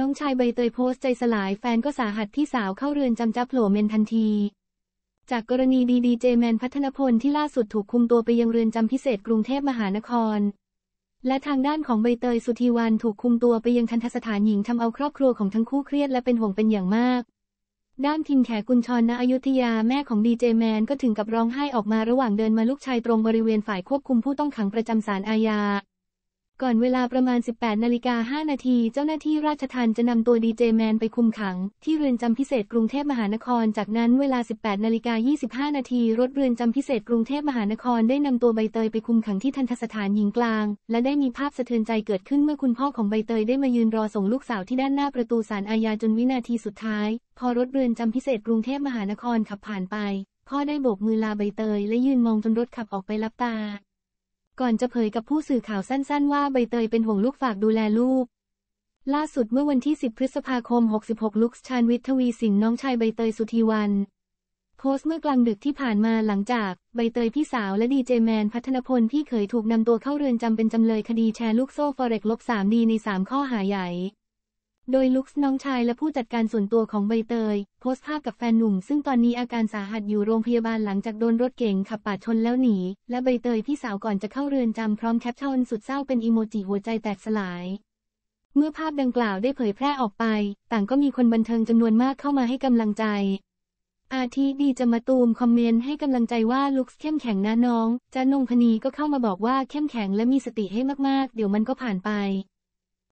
น้องชายใบเตยโพสต์ใจสลายแฟนก็สาหัสที่สาวเข้าเรือนจำจับโผล่เมนทันทีจากกรณีดีดีเจแมนพัฒนพลที่ล่าสุดถูกคุมตัวไปยังเรือนจำพิเศษกรุงเทพมหานคร และทางด้านของใบเตยสุธีวันถูกคุมตัวไปยังทันทสถานหญิงทำเอาครอบครัวของทั้งคู่เครียดและเป็นห่วงเป็นอย่างมาก ด้านทิมแขกุญชรณอยุธยาแม่ของดีเจแมนก็ถึงกับร้องไห้ออกมาระหว่างเดินมาลูกชายตรงบริเวณฝ่ายควบคุมผู้ต้องขังประจำศาลอาญาก่อนเวลาประมาณ 18 นาฬิกา 5 นาที เจ้าหน้าที่ราชทันจะนำตัวดีเจแมนไปคุมขัง ที่เรือนจำพิเศษกรุงเทพมหานคร จากนั้นเวลา 18 นาฬิกา25 นาที รถเรือนจำพิเศษกรุงเทพมหานคร ได้นำตัวใบเตยไปคุมขังที่ทันทสถานหญิงกลาง และได้มีภาพสะเทือนใจเกิดขึ้นเมื่อคุณพ่อของใบเตยได้มายืนรอส่งลูกสาวที่ด้านหน้าประตูศาลอาญาจนวินาทีสุดท้าย พอรถเรือนจำพิเศษกรุงเทพมหานครขับผ่านไป พ่อได้โบกมือลาใบเตยและยืนมองจนรถขับออกไปลับตาก่อนจะเผยกับผู้สื่อข่าวสั้นๆ ว่าใบเตยเป็นห่วงลูกฝากดูแลลูก ล่าสุดเมื่อวันที่ 10 พฤษภาคม 66ลุกชานวิทวีสินน้องชายใบเตยสุธีวัน โพสต์เมื่อกลางดึกที่ผ่านมาหลังจากใบเตยพี่สาวและดีเจแมนพัฒนพลพี่เคยถูกนำตัวเข้าเรือนจำเป็นจำเลยคดีแชร์ลูกโซ่ฟอเร็กลบ3ดีใน3 ข้อหาใหญ่โดยลุคน้องชายและผู้จัดการส่วนตัวของใบเตย โพสต์ภาพกับแฟนหนุ่มซึ่งตอนนี้อาการสาหัสอยู่โรงพยาบาลหลังจากโดนรถเก๋งขับปาดชนแล้วหนี และใบเตยพี่สาวก่อนจะเข้าเรือนจำพร้อมแคปชั่นสุดเศร้าเป็นอีโมจิหัวใจแตกสลาย เมื่อภาพดังกล่าวได้เผยแพร่ออกไป ต่างก็มีคนบันเทิงจำนวนมากเข้ามาให้กำลังใจ อาทิดีจะมาตูมคอมเมนต์ให้กำลังใจว่าลุคเข้มแข็งนะน้องจันนงพนีก็เข้ามาบอกว่าเข้มแข็งและมีสติให้มากๆเดี๋ยวมันก็ผ่านไป